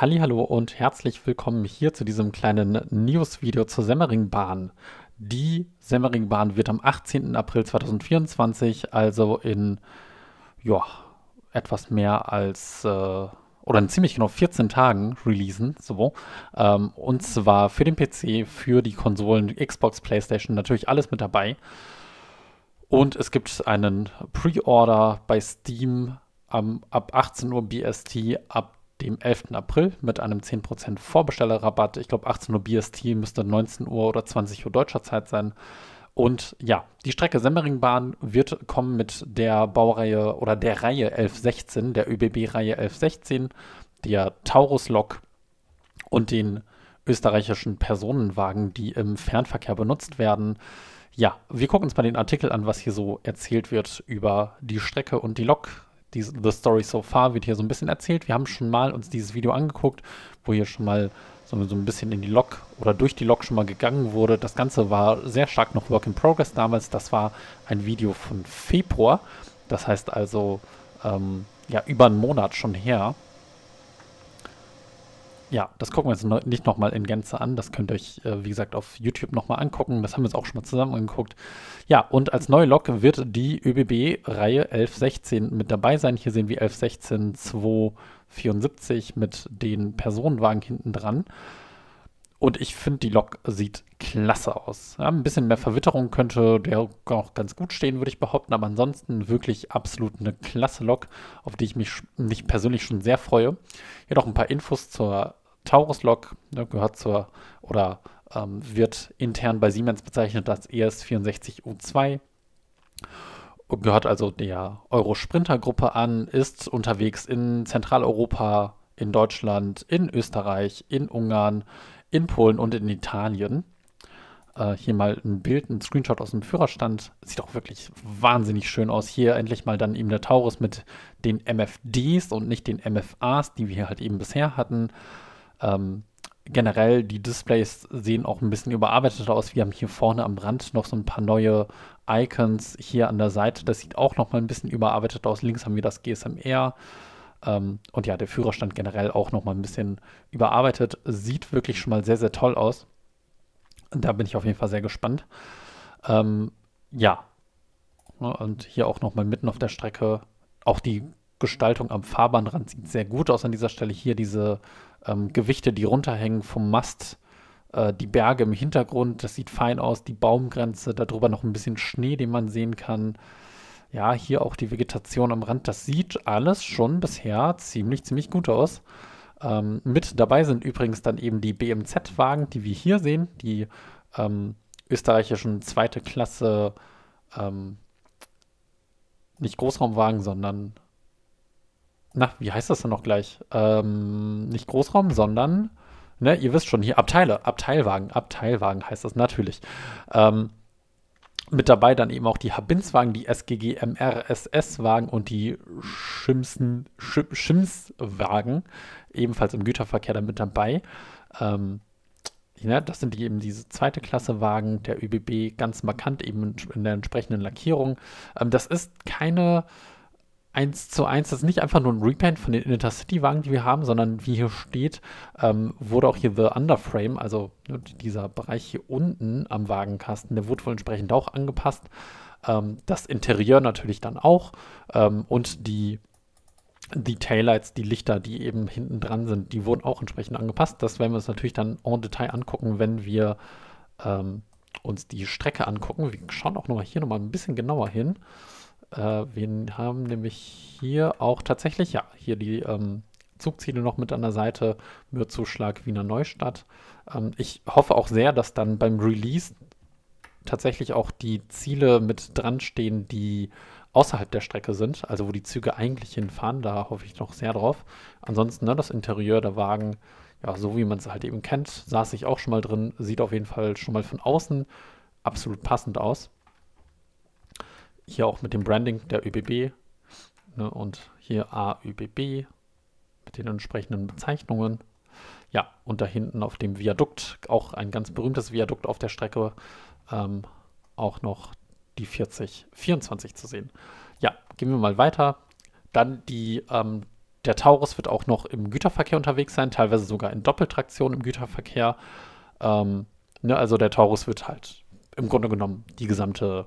Hallo und herzlich willkommen hier zu diesem kleinen News-Video zur Semmeringbahn. Die Semmeringbahn wird am 18. April 2024, also in ja, etwas mehr als äh, oder in ziemlich genau 14 Tagen releasen. So. Ähm, und zwar für den PC, für die Konsolen, Xbox, PlayStation, natürlich alles mit dabei. Und es gibt einen Pre-Order bei Steam am, ab 18 Uhr BST, ab dem 11. April mit einem 10% Vorbestellerrabatt. Ich glaube, 18 Uhr BST müsste 19 Uhr oder 20 Uhr deutscher Zeit sein. Und ja, die Strecke Semmeringbahn wird kommen mit der Baureihe oder der Reihe 1116, der ÖBB-Reihe 1116, der Taurus-Lok und den österreichischen Personenwagen, die im Fernverkehr benutzt werden. Ja, wir gucken uns mal den Artikel an, was hier so erzählt wird über die Strecke und die Lok die, The Story So Far wird hier so ein bisschen erzählt. Wir haben schon mal uns dieses Video angeguckt, wo hier schon mal so, so ein bisschen in die Lok oder durch die Lok schon mal gegangen wurde. Das Ganze war sehr stark noch Work in Progress damals. Das war ein Video von Februar. Das heißt also, ähm, ja, über einen Monat schon her. Ja, das gucken wir uns nicht nochmal in Gänze an. Das könnt ihr euch, äh, wie gesagt, auf YouTube nochmal angucken. Das haben wir uns auch schon mal zusammen angeguckt. Ja, und als neue Lok wird die ÖBB-Reihe 1116 mit dabei sein. Hier sehen wir 1116 274 mit den Personenwagen hinten dran. Und ich finde, die Lok sieht klasse aus. Ja, ein bisschen mehr Verwitterung könnte der auch ganz gut stehen, würde ich behaupten. Aber ansonsten wirklich absolut eine klasse Lok, auf die ich mich, mich persönlich schon sehr freue. Hier noch ein paar Infos zur Taurus-Lok ne, gehört zur oder ähm, wird intern bei Siemens bezeichnet als ES64U2 gehört also der Eurosprinter-Gruppe an, ist unterwegs in Zentraleuropa, in Deutschland, in Österreich, in Ungarn, in Polen und in Italien. Äh, hier mal ein Bild, ein Screenshot aus dem Führerstand. Sieht auch wirklich wahnsinnig schön aus. Hier endlich mal dann eben der Taurus mit den MFDs und nicht den MFAs, die wir halt eben bisher hatten. Ähm, generell, die Displays sehen auch ein bisschen überarbeitet aus. Wir haben hier vorne am Rand noch so ein paar neue Icons hier an der Seite. Das sieht auch noch mal ein bisschen überarbeitet aus. Links haben wir das GSMR. Ähm, und ja, der Führerstand generell auch noch mal ein bisschen überarbeitet. Sieht wirklich schon mal sehr, sehr toll aus. Da bin ich auf jeden Fall sehr gespannt. Ähm, ja. Ne, und hier auch noch mal mitten auf der Strecke. Auch die Gestaltung am Fahrbahnrand sieht sehr gut aus an dieser Stelle. Hier diese ähm, Gewichte, die runterhängen vom Mast, äh, die Berge im Hintergrund, das sieht fein aus, die Baumgrenze, darüber noch ein bisschen Schnee, den man sehen kann. Ja, hier auch die Vegetation am Rand, das sieht alles schon bisher ziemlich, ziemlich gut aus. Ähm, mit dabei sind übrigens dann eben die BMZ-Wagen, die wir hier sehen, die ähm, österreichischen zweite Klasse, ähm, nicht Großraumwagen, sondern na, wie heißt das denn noch gleich? Ähm, nicht Großraum, sondern, ne, ihr wisst schon, hier Abteile, Abteilwagen, Abteilwagen heißt das natürlich. Ähm, mit dabei dann eben auch die Habinswagen, die SGG mrss wagen und die Schimsen, Schim, ebenfalls im Güterverkehr damit dabei. Ähm, das sind die eben diese zweite Klasse Wagen der ÖBB, ganz markant eben in der entsprechenden Lackierung. Ähm, das ist keine eins zu eins, das ist nicht einfach nur ein Repaint von den Intercity-Wagen, die wir haben, sondern wie hier steht, ähm, wurde auch hier The Underframe, also ne, dieser Bereich hier unten am Wagenkasten, der wurde wohl entsprechend auch angepasst. Ähm, das Interieur natürlich dann auch ähm, und die, die Taillights, die Lichter, die eben hinten dran sind, die wurden auch entsprechend angepasst. Das werden wir uns natürlich dann en Detail angucken, wenn wir ähm, uns die Strecke angucken. Wir schauen auch nochmal hier nochmal ein bisschen genauer hin. Äh, wir haben nämlich hier auch tatsächlich, ja, hier die ähm, Zugziele noch mit an der Seite, Mürzzuschlag, Wiener Neustadt. Ähm, ich hoffe auch sehr, dass dann beim Release tatsächlich auch die Ziele mit dran stehen, die außerhalb der Strecke sind, also wo die Züge eigentlich hinfahren, da hoffe ich noch sehr drauf. Ansonsten ne, das Interieur der Wagen, ja, so wie man es halt eben kennt, saß ich auch schon mal drin, sieht auf jeden Fall schon mal von außen absolut passend aus. Hier auch mit dem Branding der ÖBB ne, und hier AÖBB mit den entsprechenden Bezeichnungen. Ja, und da hinten auf dem Viadukt, auch ein ganz berühmtes Viadukt auf der Strecke, ähm, auch noch die 4024 zu sehen. Ja, gehen wir mal weiter. Dann die, ähm, der Taurus wird auch noch im Güterverkehr unterwegs sein, teilweise sogar in Doppeltraktion im Güterverkehr. Ähm, ne, also der Taurus wird halt im Grunde genommen die gesamte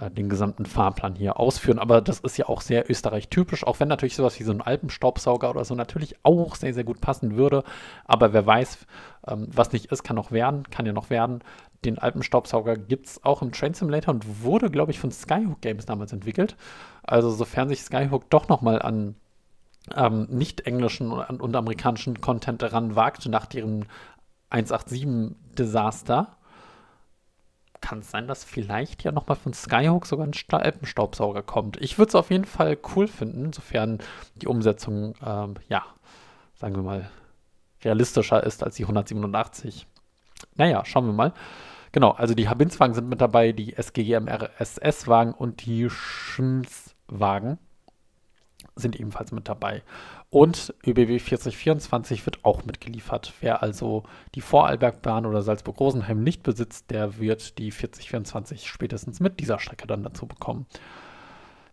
äh, den gesamten Fahrplan hier ausführen. Aber das ist ja auch sehr Österreich-typisch, auch wenn natürlich sowas wie so ein Alpenstaubsauger oder so natürlich auch sehr, sehr gut passen würde. Aber wer weiß, ähm, was nicht ist, kann noch werden, kann ja noch werden. Den Alpenstaubsauger gibt es auch im Train Simulator und wurde, glaube ich, von Skyhook Games damals entwickelt. Also sofern sich Skyhook doch nochmal an ähm, nicht englischen und, amerikanischen Content heranwagt nach ihrem 187-Desaster, kann es sein, dass vielleicht ja nochmal von Skyhook sogar ein Alpenstaubsauger kommt. Ich würde es auf jeden Fall cool finden, sofern die Umsetzung, ähm, ja, sagen wir mal, realistischer ist als die 187. Naja, schauen wir mal. Genau, also die Habinswagen sind mit dabei, die SGGM RSS-Wagen und die Schms-Wagen sind ebenfalls mit dabei. Und ÖBB 4024 wird auch mitgeliefert. Wer also die Vorarlbergbahn oder Salzburg-Rosenheim nicht besitzt, der wird die 4024 spätestens mit dieser Strecke dann dazu bekommen.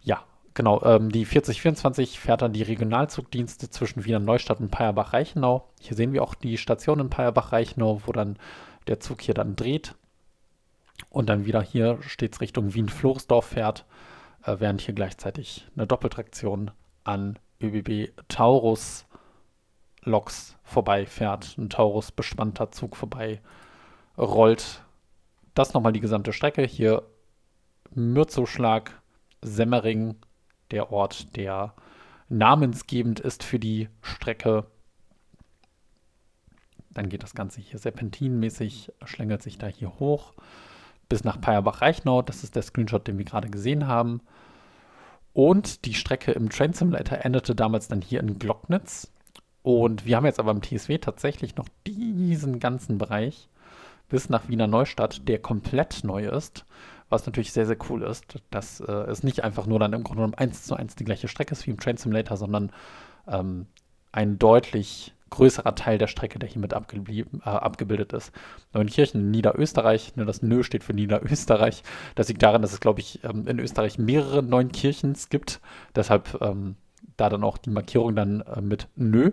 Ja, genau. Ähm, die 4024 fährt dann die Regionalzugdienste zwischen Wiener Neustadt und Peierbach-Reichenau. Hier sehen wir auch die Station in Peierbach-Reichenau, wo dann der Zug hier dann dreht. Und dann wieder hier stets Richtung Wien-Floresdorf fährt, äh, während hier gleichzeitig eine Doppeltraktion an ÖBB Taurus Loks vorbeifährt, ein Taurus bespannter Zug vorbei rollt. Das nochmal die gesamte Strecke. Hier Mürzzuschlag, Semmering, der Ort, der namensgebend ist für die Strecke. Dann geht das Ganze hier serpentinmäßig, schlängelt sich da hier hoch bis nach Peierbach-Reichnau. Das ist der Screenshot, den wir gerade gesehen haben. Und die Strecke im Train Simulator endete damals dann hier in Glocknitz. Und wir haben jetzt aber im TSW tatsächlich noch diesen ganzen Bereich bis nach Wiener Neustadt, der komplett neu ist. Was natürlich sehr, sehr cool ist, dass äh, es nicht einfach nur dann im Grunde genommen eins zu eins die gleiche Strecke ist wie im Train Simulator, sondern ähm, ein deutlich größerer Teil der Strecke, der hiermit äh, abgebildet ist. Neunkirchen Niederösterreich, nur ne, das Nö steht für Niederösterreich. Das liegt daran, dass es, glaube ich, ähm, in Österreich mehrere Neunkirchens gibt. Deshalb ähm, da dann auch die Markierung dann äh, mit Nö.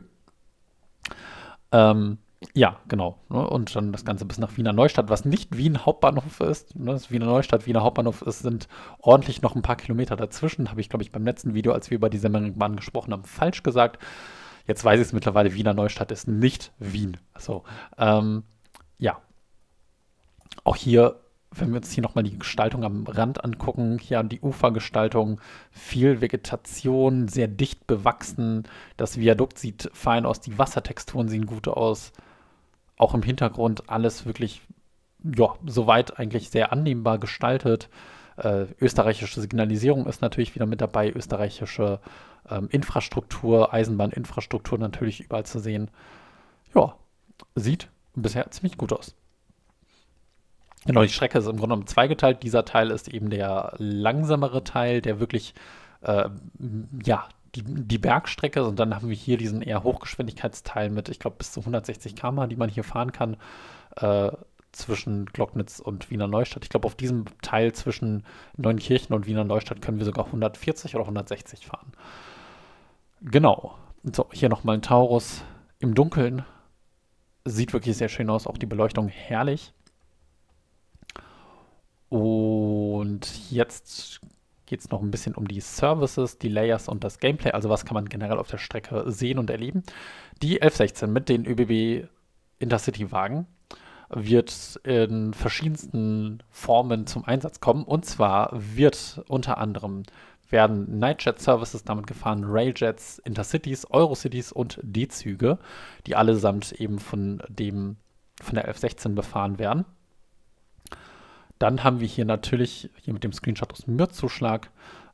Ähm, ja, genau. Ne? Und dann das Ganze bis nach Wiener Neustadt, was nicht Wien Hauptbahnhof ist. Ne? Das Wiener Neustadt, Wiener Hauptbahnhof ist, sind ordentlich noch ein paar Kilometer dazwischen. Habe ich, glaube ich, beim letzten Video, als wir über die Semmeringbahn gesprochen haben, falsch gesagt. Jetzt weiß ich es mittlerweile, Wiener Neustadt ist nicht Wien. So, ähm, ja. Auch hier, wenn wir uns hier nochmal die Gestaltung am Rand angucken, hier haben die Ufergestaltung, viel Vegetation, sehr dicht bewachsen. Das Viadukt sieht fein aus, die Wassertexturen sehen gut aus. Auch im Hintergrund alles wirklich, ja, soweit eigentlich sehr annehmbar gestaltet. Äh, österreichische Signalisierung ist natürlich wieder mit dabei, österreichische ähm, Infrastruktur, Eisenbahninfrastruktur natürlich überall zu sehen. Ja, sieht bisher ziemlich gut aus. Genau, die Strecke ist im Grunde genommen zweigeteilt. Dieser Teil ist eben der langsamere Teil, der wirklich, äh, ja, die, die, Bergstrecke und dann haben wir hier diesen eher Hochgeschwindigkeitsteil mit, ich glaube, bis zu 160 km/h, die man hier fahren kann. Äh, zwischen Glocknitz und Wiener Neustadt. Ich glaube, auf diesem Teil zwischen Neunkirchen und Wiener Neustadt können wir sogar 140 oder 160 fahren. Genau. So, hier nochmal ein Taurus im Dunkeln. Sieht wirklich sehr schön aus, auch die Beleuchtung herrlich. Und jetzt geht es noch ein bisschen um die Services, die Layers und das Gameplay. Also was kann man generell auf der Strecke sehen und erleben. Die 1116 mit den ÖBB Intercity-Wagen wird in verschiedensten Formen zum Einsatz kommen. Und zwar wird unter anderem werden Nightjet-Services damit gefahren, Railjets, Intercities, Eurocities und D-Züge, die allesamt eben von dem von der F16 befahren werden. Dann haben wir hier natürlich, hier mit dem Screenshot aus dem Mürzzuschlag,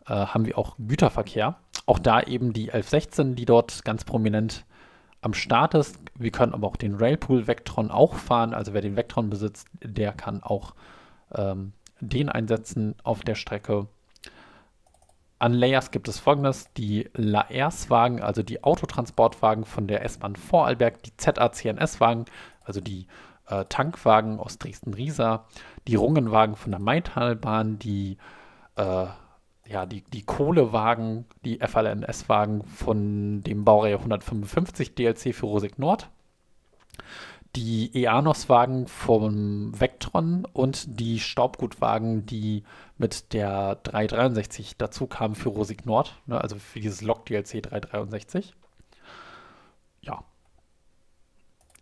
äh, haben wir auch Güterverkehr. Auch da eben die 1116, die dort ganz prominent am Start ist. Wir können aber auch den Railpool Vectron auch fahren. Also wer den Vectron besitzt, der kann auch ähm, den einsetzen auf der Strecke. An Layers gibt es folgendes: die Laers-Wagen, also die Autotransportwagen von der S-Bahn Vorarlberg, die ZACNS-Wagen, also die äh, Tankwagen aus Dresden-Riesa, die Rungenwagen von der Maintalbahn, die äh, ja, die, die Kohlewagen, die FLNS-Wagen von dem Baureihe 155 DLC für Rosig Nord, die EANOS-Wagen vom Vectron und die Staubgutwagen, die mit der 363 dazu kamen für Rosig Nord, ne, also für dieses Log-DLC 363. Ja.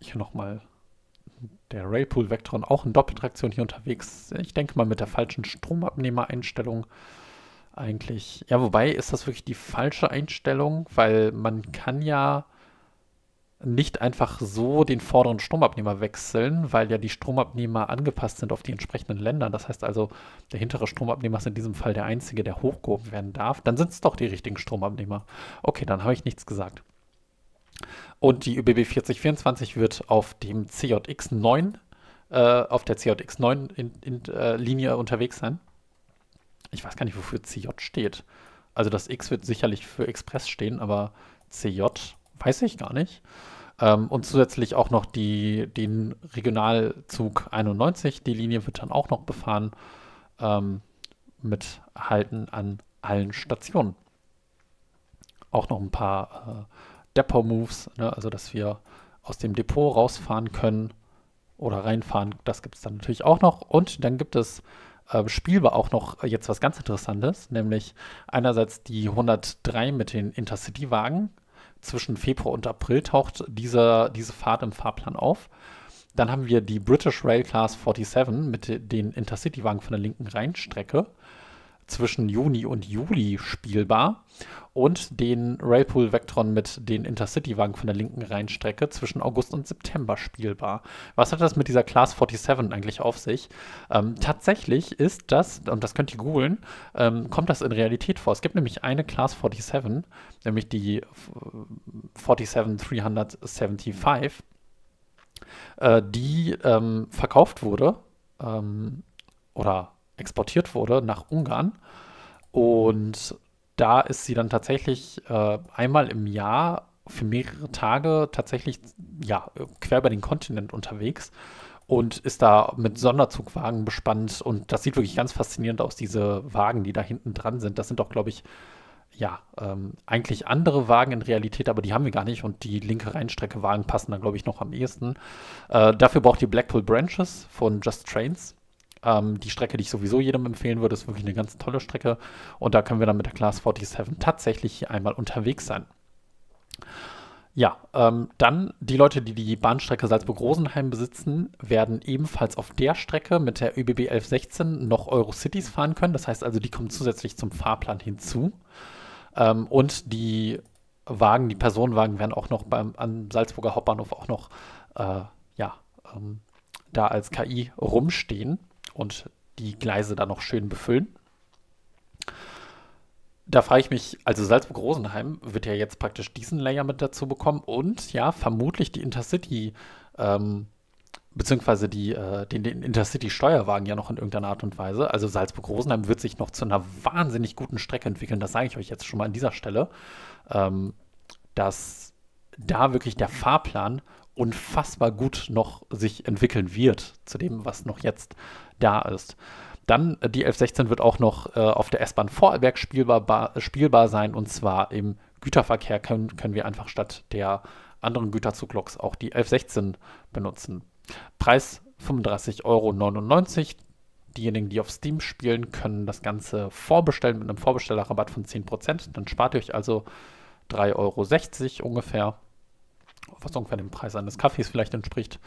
Hier nochmal der Railpool Vectron auch in Doppeltraktion hier unterwegs. Ich denke mal mit der falschen Stromabnehmereinstellung einstellung eigentlich. Ja, wobei ist das wirklich die falsche Einstellung, weil man kann ja nicht einfach so den vorderen Stromabnehmer wechseln, weil ja die Stromabnehmer angepasst sind auf die entsprechenden Länder. Das heißt also, der hintere Stromabnehmer ist in diesem Fall der einzige, der hochgehoben werden darf. Dann sind es doch die richtigen Stromabnehmer. Okay, dann habe ich nichts gesagt. Und die ÖBB 4024 wird auf dem CJX9, äh, auf der CJX9-Linie äh, unterwegs sein ich weiß gar nicht, wofür CJ steht. Also das X wird sicherlich für Express stehen, aber CJ weiß ich gar nicht. Ähm, und zusätzlich auch noch die, den Regionalzug 91. Die Linie wird dann auch noch befahren ähm, mit Halten an allen Stationen. Auch noch ein paar äh, Depot-Moves, ne? also dass wir aus dem Depot rausfahren können oder reinfahren. Das gibt es dann natürlich auch noch. Und dann gibt es äh, Spiel war auch noch jetzt was ganz Interessantes, nämlich einerseits die 103 mit den Intercity-Wagen. Zwischen Februar und April taucht diese, diese Fahrt im Fahrplan auf. Dann haben wir die British Rail Class 47 mit den Intercity-Wagen von der linken Rheinstrecke zwischen Juni und Juli spielbar und den Railpool Vectron mit den Intercity-Wagen von der linken Rheinstrecke zwischen August und September spielbar. Was hat das mit dieser Class 47 eigentlich auf sich? Ähm, tatsächlich ist das, und das könnt ihr googeln, ähm, kommt das in Realität vor. Es gibt nämlich eine Class 47, nämlich die 47375, äh, die ähm, verkauft wurde ähm, oder exportiert wurde nach Ungarn. Und da ist sie dann tatsächlich äh, einmal im Jahr für mehrere Tage tatsächlich ja, quer über den Kontinent unterwegs und ist da mit Sonderzugwagen bespannt. Und das sieht wirklich ganz faszinierend aus, diese Wagen, die da hinten dran sind. Das sind doch, glaube ich, ja, ähm, eigentlich andere Wagen in Realität, aber die haben wir gar nicht und die linke Rheinstrecke-Wagen passen da, glaube ich, noch am ehesten. Äh, dafür braucht ihr Blackpool Branches von Just Trains. Ähm, die Strecke, die ich sowieso jedem empfehlen würde, ist wirklich eine ganz tolle Strecke. Und da können wir dann mit der Class 47 tatsächlich einmal unterwegs sein. Ja, ähm, dann die Leute, die die Bahnstrecke Salzburg-Rosenheim besitzen, werden ebenfalls auf der Strecke mit der ÖBB 1116 noch Eurocities fahren können. Das heißt also, die kommen zusätzlich zum Fahrplan hinzu. Ähm, und die Wagen, die Personenwagen werden auch noch beim am Salzburger Hauptbahnhof auch noch äh, ja, ähm, da als KI rumstehen und die Gleise dann noch schön befüllen. Da frage ich mich, also Salzburg-Rosenheim wird ja jetzt praktisch diesen Layer mit dazu bekommen und ja, vermutlich die Intercity, ähm, beziehungsweise die, äh, den, den Intercity-Steuerwagen ja noch in irgendeiner Art und Weise. Also Salzburg-Rosenheim wird sich noch zu einer wahnsinnig guten Strecke entwickeln, das sage ich euch jetzt schon mal an dieser Stelle, ähm, dass da wirklich der Fahrplan unfassbar gut noch sich entwickeln wird zu dem, was noch jetzt da ist. Dann äh, die 1116 wird auch noch äh, auf der S-Bahn Vorarlberg spielbar, spielbar sein und zwar im Güterverkehr können, können wir einfach statt der anderen Güterzugloks auch die 1116 benutzen. Preis 35,99 Euro. Diejenigen, die auf Steam spielen, können das Ganze vorbestellen mit einem Vorbestellerrabatt von 10%. Dann spart ihr euch also 3,60 Euro ungefähr was ungefähr dem Preis eines Kaffees vielleicht entspricht.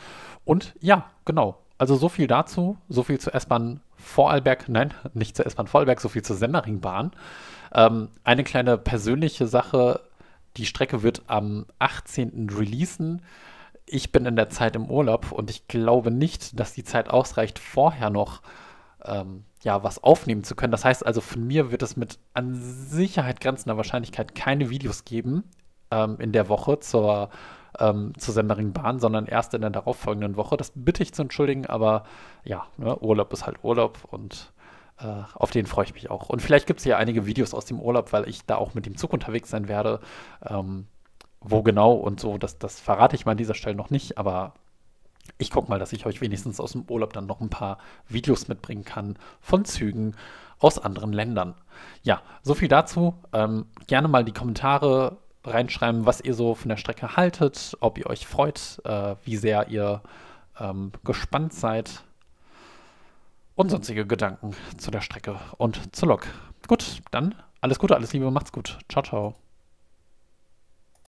Und ja, genau. Also so viel dazu, so viel zu S-Bahn Vorarlberg, nein, nicht zu S-Bahn Vorarlberg, so viel zur Senderingbahn. Ähm, eine kleine persönliche Sache, die Strecke wird am 18. releasen. Ich bin in der Zeit im Urlaub und ich glaube nicht, dass die Zeit ausreicht, vorher noch ähm, ja, was aufnehmen zu können. Das heißt also, von mir wird es mit an Sicherheit grenzender Wahrscheinlichkeit keine Videos geben ähm, in der Woche zur ähm, zu Semmering Bahn, sondern erst in der darauffolgenden Woche. Das bitte ich zu entschuldigen, aber ja, ne, Urlaub ist halt Urlaub und äh, auf den freue ich mich auch. Und vielleicht gibt es ja einige Videos aus dem Urlaub, weil ich da auch mit dem Zug unterwegs sein werde. Ähm, wo genau und so, das, das verrate ich mal an dieser Stelle noch nicht, aber ich gucke mal, dass ich euch wenigstens aus dem Urlaub dann noch ein paar Videos mitbringen kann von Zügen aus anderen Ländern. Ja, so viel dazu. Ähm, gerne mal die Kommentare reinschreiben, was ihr so von der Strecke haltet, ob ihr euch freut, äh, wie sehr ihr ähm, gespannt seid und sonstige Gedanken zu der Strecke und zur Lok. Gut, dann alles Gute, alles Liebe, macht's gut. Ciao, ciao.